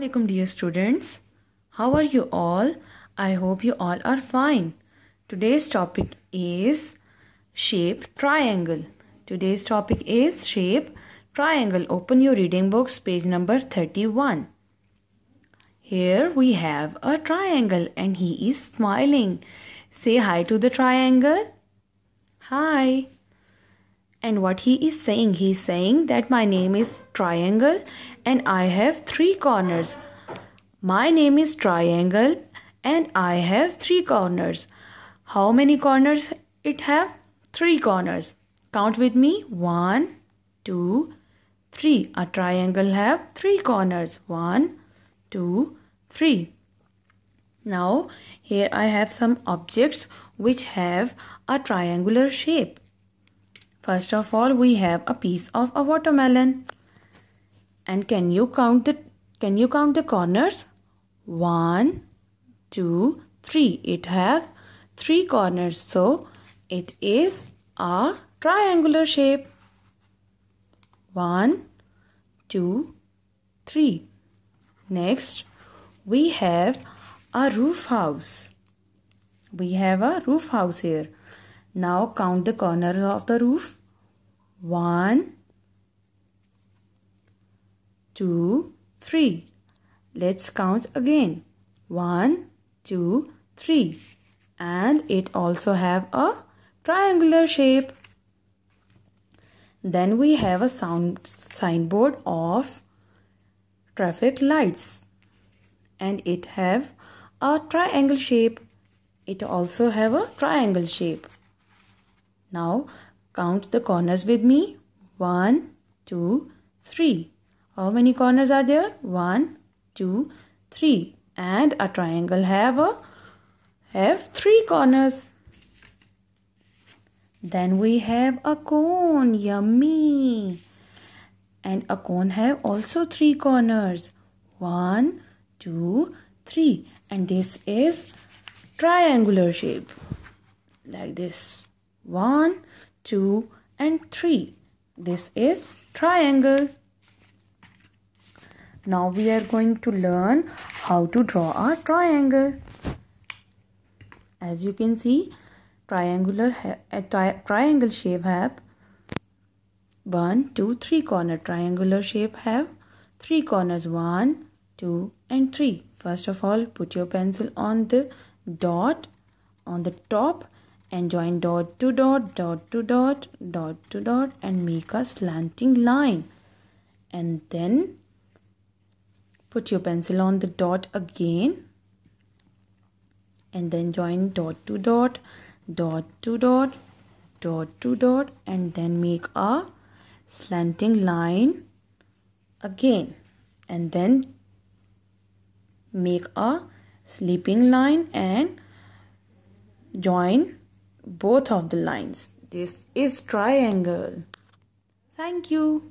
Assalamualaikum dear students. How are you all? I hope you all are fine. Today's topic is shape triangle. Today's topic is shape triangle. Open your reading books page number 31. Here we have a triangle and he is smiling. Say hi to the triangle. Hi. And what he is saying? He is saying that my name is Triangle and I have three corners. My name is Triangle and I have three corners. How many corners it have? Three corners. Count with me. One, two, three. A triangle have three corners. One, two, three. Now here I have some objects which have a triangular shape. First of all, we have a piece of a watermelon. And can you count the can you count the corners? One, two, three. It has three corners, so it is a triangular shape. One, two, three. Next, we have a roof house. We have a roof house here. Now count the corners of the roof. One, two, three. Let's count again. One, two, three. And it also have a triangular shape. Then we have a sound signboard of traffic lights. And it have a triangle shape. It also have a triangle shape. Now count the corners with me. One, two, three. How many corners are there? One, two, three. And a triangle have a have three corners. Then we have a cone. Yummy. And a cone have also three corners. One, two, three. And this is triangular shape. Like this. 1, 2 and 3. This is triangle. Now we are going to learn how to draw a triangle. As you can see, triangular a tri triangle shape have one, two, three corner triangular shape have 3 corners 1, 2 and 3. First of all, put your pencil on the dot on the top and join dot to dot, dot to dot, dot to dot and make a slanting line. And then put your pencil on the dot again and then join dot to dot, dot to dot, dot to dot and then make a slanting line again and then make a sleeping line and join both of the lines. This is triangle. Thank you.